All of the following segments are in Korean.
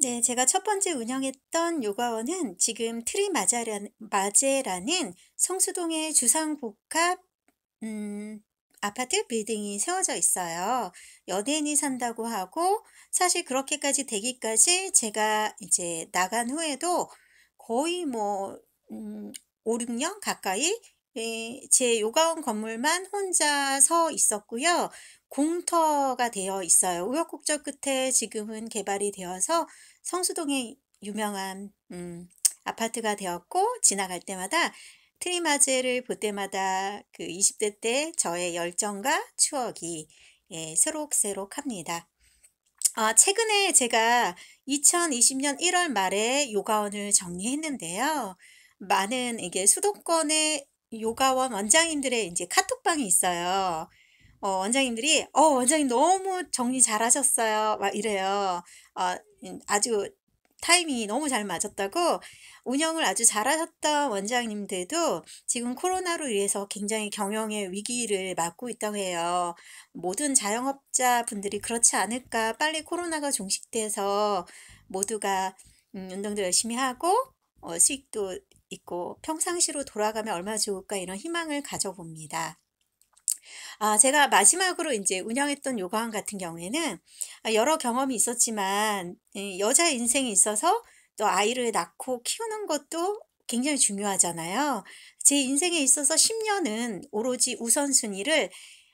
네, 제가 첫 번째 운영했던 요가원은 지금 트리마제라는 성수동의 주상복합 음, 아파트 빌딩이 세워져 있어요. 연예인이 산다고 하고 사실 그렇게까지 되기까지 제가 이제 나간 후에도 거의 뭐 음, 5, 6년 가까이 예, 제 요가원 건물만 혼자 서 있었고요. 공터가 되어 있어요. 우여곡절 끝에 지금은 개발이 되어서 성수동의 유명한 음, 아파트가 되었고 지나갈 때마다 트리마제를 볼 때마다 그 20대 때 저의 열정과 추억이 예, 새록새록합니다. 아, 최근에 제가 2020년 1월 말에 요가원을 정리했는데요. 많은 이게 수도권의 요가원 원장님들의 이제 카톡방이 있어요. 어, 원장님들이 어 원장님 너무 정리 잘하셨어요 막 이래요. 어, 아주 타이밍이 너무 잘 맞았다고 운영을 아주 잘하셨던 원장님들도 지금 코로나로 인해서 굉장히 경영의 위기를 맞고 있다고 해요. 모든 자영업자 분들이 그렇지 않을까 빨리 코로나가 종식돼서 모두가 음, 운동도 열심히 하고 어, 수익도 있고 평상시로 돌아가면 얼마나 좋을까 이런 희망을 가져봅니다. 아, 제가 마지막으로 이제 운영했던 요가원 같은 경우에는 아, 여러 경험이 있었지만 예, 여자 인생에 있어서 또 아이를 낳고 키우는 것도 굉장히 중요하잖아요. 제 인생에 있어서 10년은 오로지 우선순위를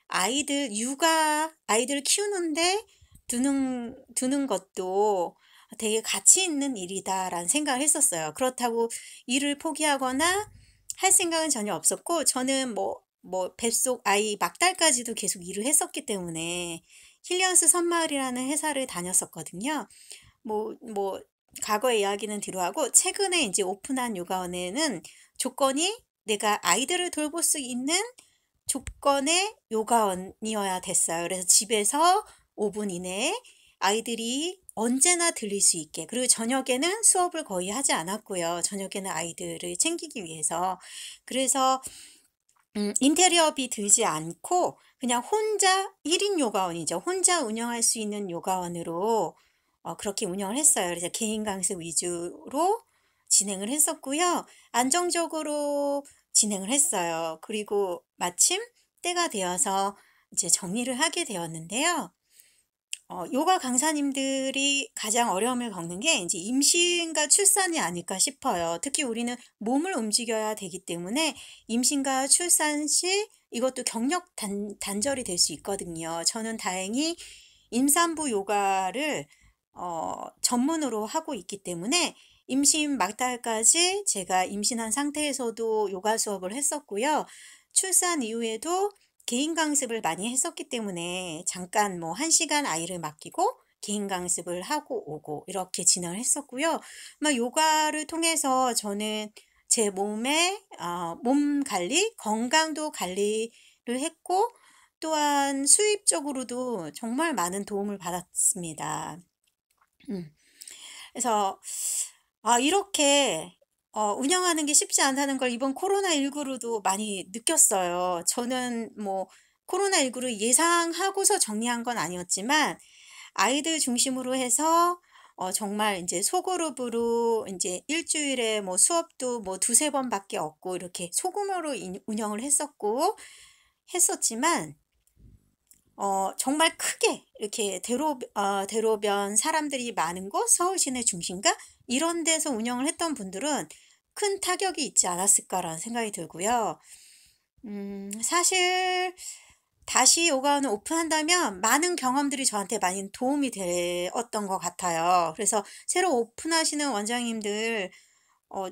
아이들 육아, 아이들 키우는데 두는 두는 것도 되게 가치 있는 일이다라는 생각을 했었어요. 그렇다고 일을 포기하거나 할 생각은 전혀 없었고 저는 뭐뭐 뱃속 아이 막달까지도 계속 일을 했었기 때문에 힐리언스 선마을이라는 회사를 다녔었거든요. 뭐, 뭐, 과거의 이야기는 뒤로 하고 최근에 이제 오픈한 요가원에는 조건이 내가 아이들을 돌볼 수 있는 조건의 요가원이어야 됐어요. 그래서 집에서 5분 이내에 아이들이 언제나 들릴 수 있게 그리고 저녁에는 수업을 거의 하지 않았고요. 저녁에는 아이들을 챙기기 위해서 그래서 음, 인테리어비 들지 않고 그냥 혼자 1인 요가원이죠. 혼자 운영할 수 있는 요가원으로 어, 그렇게 운영을 했어요. 그래서 개인 강습 위주로 진행을 했었고요. 안정적으로 진행을 했어요. 그리고 마침 때가 되어서 이제 정리를 하게 되었는데요. 어, 요가 강사님들이 가장 어려움을 겪는 게 이제 임신과 출산이 아닐까 싶어요. 특히 우리는 몸을 움직여야 되기 때문에 임신과 출산 시 이것도 경력 단, 단절이 될 수 있거든요. 저는 다행히 임산부 요가를 어, 전문으로 하고 있기 때문에 임신 막달까지 제가 임신한 상태에서도 요가 수업을 했었고요. 출산 이후에도 개인 강습을 많이 했었기 때문에 잠깐 뭐 한시간 아이를 맡기고 개인 강습을 하고 오고 이렇게 진행을 했었고요. 막 요가를 통해서 저는 제 몸의 어, 몸 관리, 건강도 관리를 했고 또한 수입적으로도 정말 많은 도움을 받았습니다. 음. 그래서 아 이렇게 어, 운영하는 게 쉽지 않다는 걸 이번 코로나19로도 많이 느꼈어요. 저는 뭐 코로나19로 예상하고서 정리한 건 아니었지만 아이들 중심으로 해서 어, 정말 이제 소그룹으로 이제 일주일에 뭐 수업도 뭐 두세 번 밖에 없고 이렇게 소규모로 운영을 했었고 했었지만 어, 정말 크게 이렇게 대로, 어, 대로변 사람들이 많은 곳 서울 시내 중심가 이런 데서 운영을 했던 분들은 큰 타격이 있지 않았을까라는 생각이 들고요. 음, 사실 다시 요가원을 오픈한다면 많은 경험들이 저한테 많이 도움이 되었던 것 같아요. 그래서 새로 오픈하시는 원장님들 어,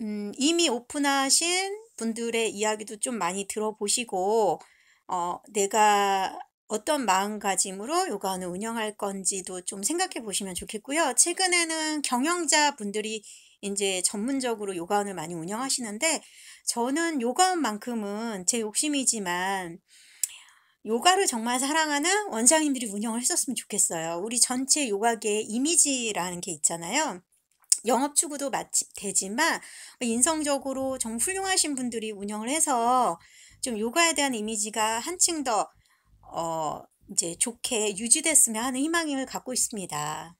음, 이미 오픈하신 분들의 이야기도 좀 많이 들어보시고 어, 내가 어떤 마음가짐으로 요가원을 운영할 건지도 좀 생각해 보시면 좋겠고요. 최근에는 경영자분들이 이제 전문적으로 요가원을 많이 운영하시는데 저는 요가원만큼은 제 욕심이지만 요가를 정말 사랑하는 원장님들이 운영을 했었으면 좋겠어요. 우리 전체 요가계의 이미지라는 게 있잖아요. 영업 추구도 마치 되지만 인성적으로 정 훌륭하신 분들이 운영을 해서 좀 요가에 대한 이미지가 한층 더 어, 이제 좋게 유지됐으면 하는 희망을 임 갖고 있습니다.